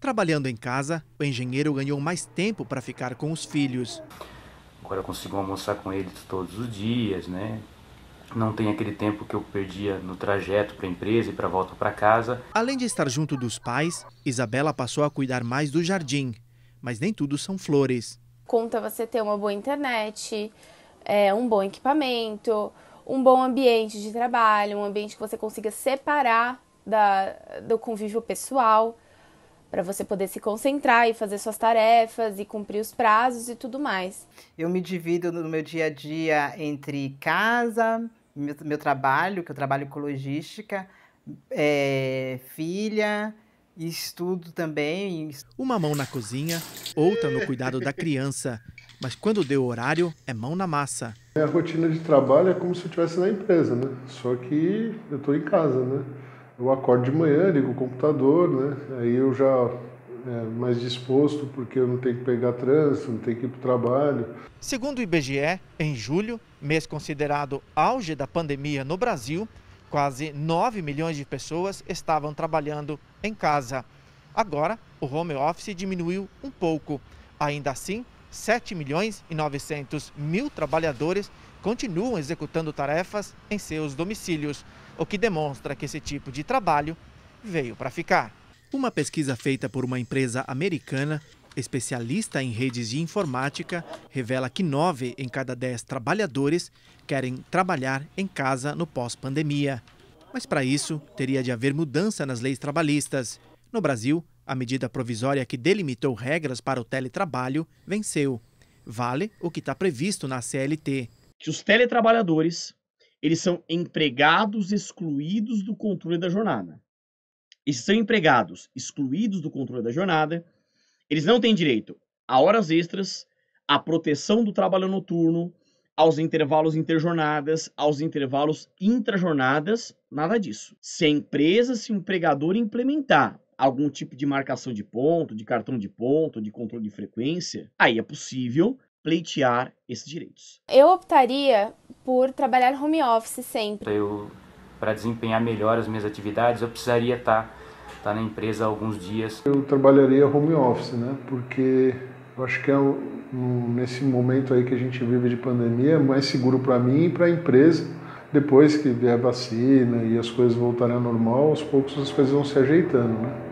Trabalhando em casa, o engenheiro ganhou mais tempo para ficar com os filhos. Agora eu consigo almoçar com eles todos os dias, né? Não tem aquele tempo que eu perdia no trajeto para a empresa e para volta para casa. Além de estar junto dos pais, Isabela passou a cuidar mais do jardim, mas nem tudo são flores. Conta você ter uma boa internet, é, um bom equipamento, um bom ambiente de trabalho, um ambiente que você consiga separar da, do convívio pessoal para você poder se concentrar e fazer suas tarefas e cumprir os prazos e tudo mais. Eu me divido no meu dia a dia entre casa, meu, meu trabalho, que eu trabalho com logística, é, filha, estudo também. Uma mão na cozinha, outra no cuidado da criança. Mas quando deu horário, é mão na massa. A rotina de trabalho é como se eu estivesse na empresa, né? Só que eu estou em casa, né? eu acordo de manhã, ligo o computador, né? Aí eu já é, mais disposto porque eu não tenho que pegar trânsito, não tenho que ir para o trabalho. Segundo o IBGE, em julho, mês considerado auge da pandemia no Brasil, quase 9 milhões de pessoas estavam trabalhando em casa. Agora, o home office diminuiu um pouco. Ainda assim, 7 milhões e 900 mil trabalhadores continuam executando tarefas em seus domicílios, o que demonstra que esse tipo de trabalho veio para ficar. Uma pesquisa feita por uma empresa americana especialista em redes de informática, revela que nove em cada dez trabalhadores querem trabalhar em casa no pós-pandemia. Mas para isso, teria de haver mudança nas leis trabalhistas. No Brasil, a medida provisória que delimitou regras para o teletrabalho venceu. Vale o que está previsto na CLT. Que os teletrabalhadores eles são empregados excluídos do controle da jornada. E se são empregados excluídos do controle da jornada, eles não têm direito a horas extras, à proteção do trabalho noturno, aos intervalos interjornadas, aos intervalos intrajornadas, nada disso. Se a empresa, se o empregador implementar algum tipo de marcação de ponto, de cartão de ponto, de controle de frequência, aí é possível pleitear esses direitos. Eu optaria por trabalhar home office sempre. para desempenhar melhor as minhas atividades, eu precisaria estar, tá, tá na empresa alguns dias. Eu trabalharia home office, né? Porque eu acho que é nesse momento aí que a gente vive de pandemia, é mais seguro para mim e para a empresa. Depois que vier a vacina e as coisas voltarem ao normal, aos poucos as coisas vão se ajeitando, né?